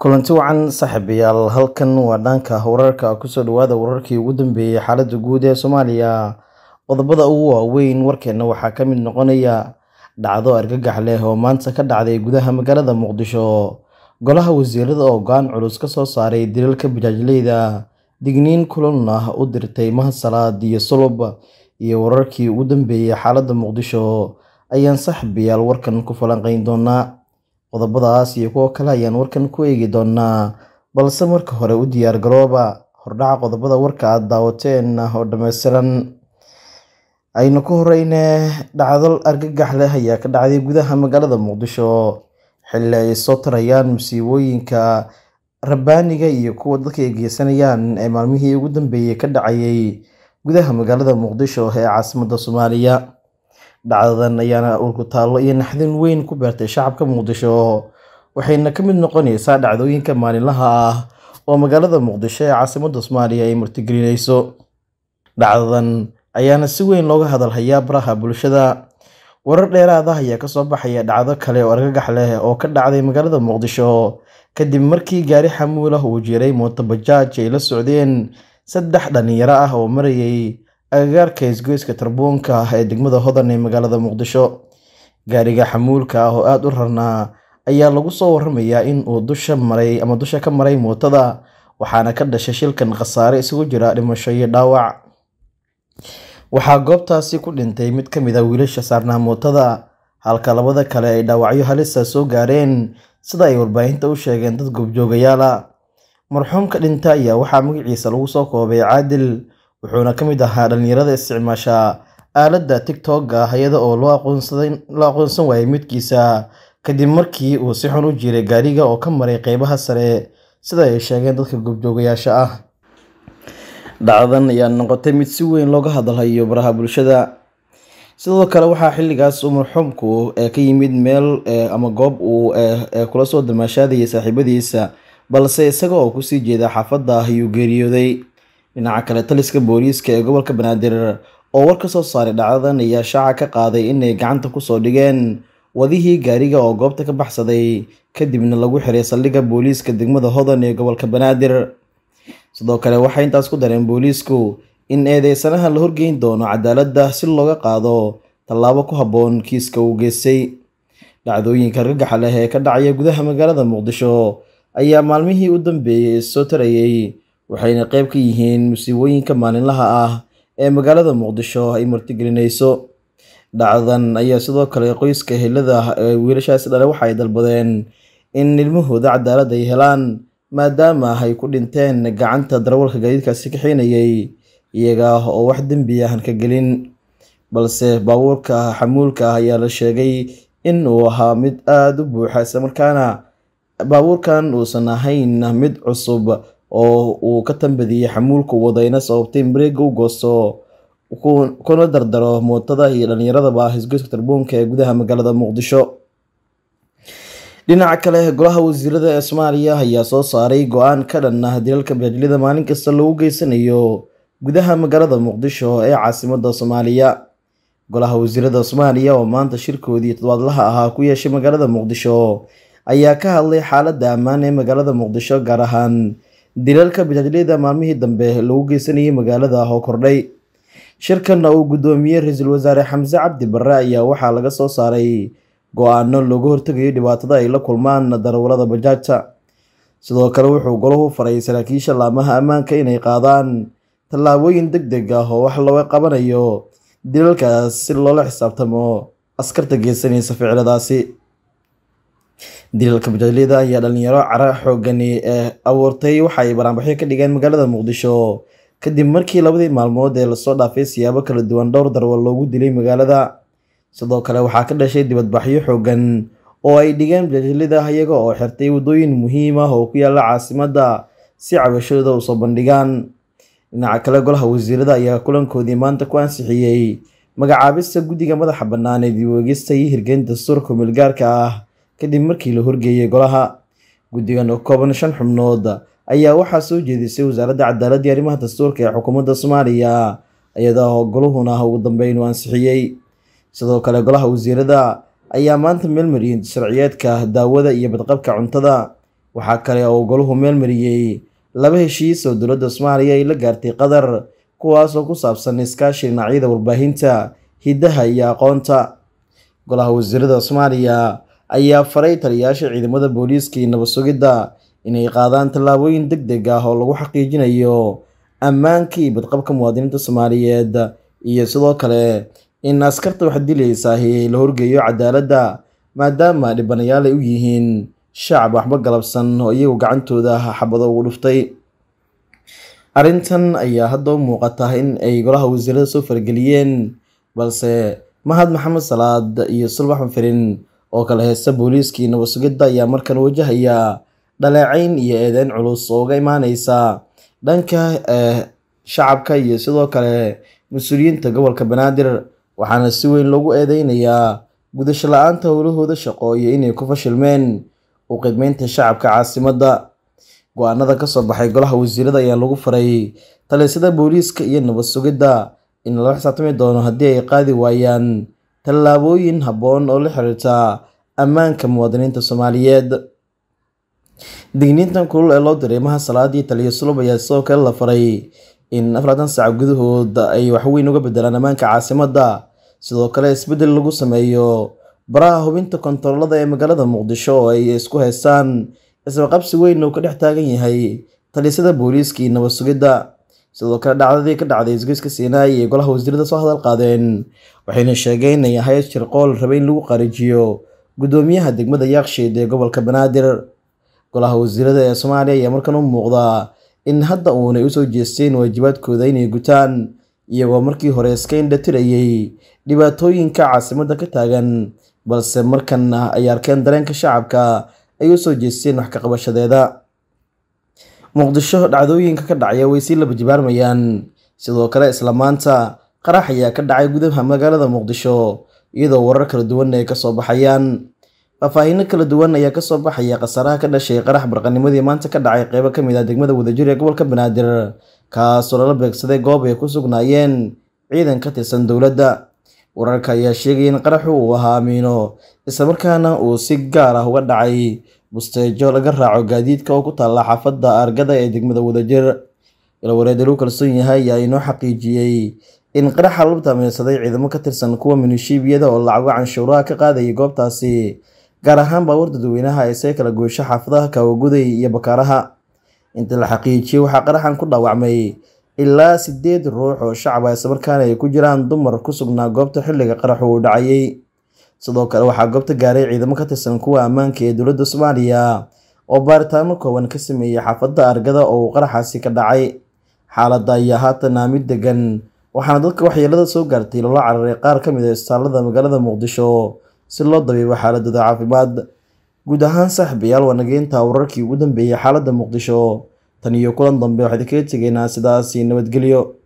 kulanti wacan saaxiibayaal halkan waa dhanka wararka ku soo dhawaada wararkii ugu dambeeyey xaaladda guud ee soomaaliya qodobada ugu waaweyn warkeenna waxaa ka mid noqonaya dhacdo argagax leh oo maanta ka dhacday gudaha magaalada muqdisho golaha wasiirada oo go-aan culus ka soo saaray dilalka bijaajleyda digniin kulan ah u dirtay mahasalaad iyo sulub iyo wararkii ugu dambeeyey xaaladda muqdisho ayaan saaxiibayaal warkan ku falanqayn doonaa qodobadaas iyo kuwo kale ayaan warkan ku eegi doonaa balse marka hore u diyaar garooba hordhaca qodobada warka aada daawateen oo dhammaystiran aynu ku horeyne dhacdal argagax leh ayaa ka dhacday gudaha magaalada muqdisho xilli ay soo tarayaan masiibooyinka rabaaniga iyo kuwa dadka ay geysanayaan ee maalmihii ugu dambeeyey ka dhacayay gudaha magaalada muqdisho ee caasimada soomaaliya dhacdadan ayaana taallo iyo naxdin weyn ku beertay shacabka muqdisho waxayna ka mid noqonaysaa dhacdooyinka maalinlaha ah oo magaalada muqdisho ee caasimadda soomaaliya ay martigelinayso dhacdadan ayaana si weyn looga hadal hayaa baraha bulshada warar dheeraad ah ayaa kasoo baxaya dhacdo kale oo argagax leh oo ka dhacday magaalada muqdisho kadib markii gaari xamuul ah uu jiray mooto bajaaj ay la socdeen saddex dhalinyaro ah oo marayay agagaarka isgoyska tarbuunka ah ee degmada hodan ee magaalada muqdisho gaariga xamuulka ah oo aada u rarnaa ayaa lagu soo waramayaa in uu dusha maray ama dusha ka maray mootada waxaana ka dhashay shilkan khasaare isugu jira dhimasho iyo dhaawac waxaa goobtaasi ku dhintay mid ka mid a ah wiilasha saarnaa mootada halka labada kale ay dhaawacyo halisa ah soo gaareen sida ay warbaahinta u sheegeen dad goobjoogayaala marxuumka dhinta ayaa waxaa magaciisa lagu soo koobay caadil wuxuuna ka mid ahaa dhalinyarada isticmaasha aaladda tigtogga iyada oo la aqoonsan waayay midkiisa kadib markii uu si xun u jiray gaariga oo ka maray qeybaha sare sida ay sheegeen dadka goobjoogayaasha ah dhacdadan ayaa noqotay mid si weyn looga hadalhayo baraha bulshada sidoo kale waxaa xilligaas marxuumku eh, ka yimid meel eh, ama goob uu eh, kula soo damaashaadayay saaxiibadiisa balse isaga oo kusii jeeda xaafadda ayuu geeriyooday dhinaca kale taliska booliiska ee gobolka banaadir oo war ka soo saaray dhacdadan ayaa shaaca ka qaaday inay gacanta ku soo dhigeen wadihii gaariga oo goobta ka baxsaday kadibna lagu xiray saldhigga booliiska degmada hodan ee gobolka banaadir sidoo kale waxay intaas ku dareen booliisku in eedeysanaha la horgeyn doono cadaaladda si looga qaado tallaabo ku habboon kiiska uu geystay dhacdooyinka argagaxa leh ee ka dhacaya gudaha magaalada muqdisho ayaa maalmihii u dambeeyey is soo tarayay waxayna qayb ka yihiin musiibooyinka maalinlaha ah ee magaalada muqdisho ay martigelinayso dhacdan ayaa sidoo kale qoyska helada ee wiilashaasi dhale waxa ay dalbadeen in ilmahooda cadaalad ay helaan maadaama ay ku dhinteen gacanta darawalka gaadiidkaasi kaxeynayay iyaga oo wax dembi ahan ka gelin balse baabuurka xamuulka ah ayaa la sheegay in uu ahaa mid aada u buuxa isla markaana baabuurkan uusan ahayn mid cusub oo uu ka tambadiyey xamuulka wadayna sababtay in bareega u goosto kuna dardaro mootada iyo dhallinyaradaba hisgoyska tarbuunka ee gudaha magaalada muqdisho dhinaca kale golaha wasiirada ee soomaaliya ayaa soo saaray go-aan ka dhan ah dilalka badaajilyada maalin kasta lagu geysanayo gudaha magaalada muqdisho ee caasimada soomaaliya golaha wasiirada soomaaliya oo maanta shirkoodii toddobaadlaha ahaa ku yeeshay magaalada muqdisho ayaa ka hadlay xaaladda ammaan ee magaalada muqdisho gaar ahaan dilaalka bajaajleyda maalmihii dambe lagu geysanayay magaalada oo kordhay shirkanna uu guddoomiye ra-iisul wasaare xamse cabdi barre ayaa waxaa laga soo saaray go-aano looga hortegayo dhibaatada ay la kulmaan darawalada bajaajta sidoo kale wuxuu golahu faray saraakiisha laamaha ammaanka inay qaadaan tallaabooyin deg deg ah oo wax looga qabanayo dilaalkaas si loola xisaabtamo askarta geysanaysa ficiladaasi daliilka bedelida ayaa dhalinyaro cara xoogani eh, abuurtay waxaay baraanbaxyo ka dhigeen magaalada muqdisho kadib markii labadii maalmood ee lasoo dhaafay siyaabo kala duwan dhowr darwal loogu dilay magaalada sidoo kale waxaa ka dhashay dibadbaxyo xoogan oo ay dhigeen bedelida iyaga oo xirtay wadooyin muhiim ah oo ku yaala caasimadda si cabashadooda usoo bandhigaan dhinaca kale golaha wasiirada ayaa kulankoodii maanta ku ansixiyey magacaabista guddiga madaxa bannaan ee dib wegista iyo hirgeynta dastuurka milgaarka ah kadib markii la horgeeyey golaha guddigan oo kooban shan xubnood ayaa waxaa soo jeedisay wasaaradda cadaaladii arrimaha dastuurka ee xukuumadda soomaaliya iyadoo golahuna ugu dambeyn ansixiyey sidoo kale golaha wasiirada ayaa maanta meelmariyey sharciyeedka daawada iyo badqabka cuntada waxaa kale oo golahu meelmariyey laba heshiis oo dowladda soomaaliya ay la gaartay qatar kuwaasoo ku saabsan iskaashi dhinacyada warbaahinta hiddaha iyo aqoonta golaha wasiirada soomaaliya ayaa faray taliyaasha ciidamada booliiska iyo nabad sugidda inay qaadaan tallaabooyin deg deg ah oo lagu xaqiijinayo ammaankii badqabka muwaadiniinta soomaaliyeed iyo sidoo kale in askarta wax dilaysaahi la horgeeyo cadaaladda maadaama dhibanayaal ay u yihiin shacab waxba galabsan oo iyagu gacantooda xabado ugu dhuftay arrintan ayaa hadda u muuqata in ay golaha wasiirada soo fargeliyeen balse mahad maxamed salaad iyo sulbax maferin oo kale heesta booliiskii nabasugidda ayaa markan wajahaya dhaleecayn iyo eedeyn culus oo uga imaaneysa dhanka eh, shacabka iyo sidoo kale mas-uuliyiinta gobolka banaadir waxaana si weyn lagu eedeynayaa gudasho la-aanta howlahooda shaqo iyo inay ku fashilmeen u qidmeynta shacabka caasimadda go-aanada ka soo baxay golaha wasiirada ayaa lagu faray talisada booliiska iyo nabad sugidda in lala xisaabtami doono haddii ay qaadi waayaan tallaabooyin habboon oo la xiriirta ammaanka muwaadiniinta Soomaaliyeed. Digniintan kulul ee loo diray maha salaad iyo taliya sulub ayaa sidoo kale la faray in afartan saac gudahood ay wax weyn uga beddelaan ammaanka caasimadda sidoo kale isbeddel lagu sameeyo baraha hubinta kontaroolada ee magaalada muqdisho oo ay isku haystaan isbaqabsi weyn uu ka dhex taagan yahay talisada booliiska iyo nabad sugidda sidoo kale dhacdadii ka dhacday isgoyska siinaai iyo golaha wasiirada soo hadal qaadeen waxayna sheegeen inay ahayd shirqool rabe in lagu qarijiyo guddoomiyaha degmada yaakshiid ee gobolka banaadir golaha wasiirada ee soomaaliya ayaa markan u muuqdaa in hadda uunay usoo jeesteen waajibaadkooda inay gutaan iyagoo markii hore iska indhatirayay dhibaatooyinka caasimadda ka taagan balse markan ah ay arkeen dareenka shacabka ay usoo jeesteen wax ka qabashadeeda muqdisho dhacdooyinka ka dhacaya way sii laba jibaarmayaan sidoo kale isla maanta qarax ayaa ka dhacay gudaha magaalada muqdisho iyadoo warar kala duwan ay kasoo baxayaan faahfaahino kala duwan ayaa kasoo baxaya khasaaraha ka dhashay qarax barqanimadii maanta ka dhacay qeybo ka mid ah degmada wadajir ee gobolka banaadir kaasoo lala beegsaday goob ay ku sugnaayeen ciidan ka tirsan dowladda wararka ayaa sheegaya in qaraxu uu ahaa amiino islamarkaana uu si gaar ah uga dhacay busteejo laga raaco gaadiidka oo ku taalla xaafada argada ee degmada wadajir ilwareed lagu kalsoon yahay ayaa inoo xaqiijiyey in qaraxa lagu taameersaday ciidamo ka tirsan kuwa minushiibiyada oo lacago canshuuraha ka qaadayay goobtaasi gaar ahaan baabuur dadweynaha eesee kala goysho xaafadaha kaawaguday iyo bakaaraha inta la xaqiijiyey waxaa qaraxan ku dhaawacmay ilaa sideed ruux oo shacab ah islamarkaana ay ku jiraan dumar ku sugnaa goobta xilliga qaraxu uu dhacayay sidoo kale waxaa goobta gaaray ciidamo ka tirsan kuwa ammaanka ee dowladda soomaaliya oo baaritaano kooban ka sameeyey xaafadda argada oo uu qaraxaasi ka dhacay xaaladda ayaa haatan mid degan waxaana dadka waxyeelada soo gaartay loola cararay qaar ka mid a ah istaalada magaalada muqdisho si loo dabiibo xaaladooda caafimaad guud ahaan saaxiibayaal waa nageynta wararkii ugu dambeeyey xaaladda muqdisho tan iyo kulan dambe waxayd kaga tegeynaa sidaasi nabadgelyo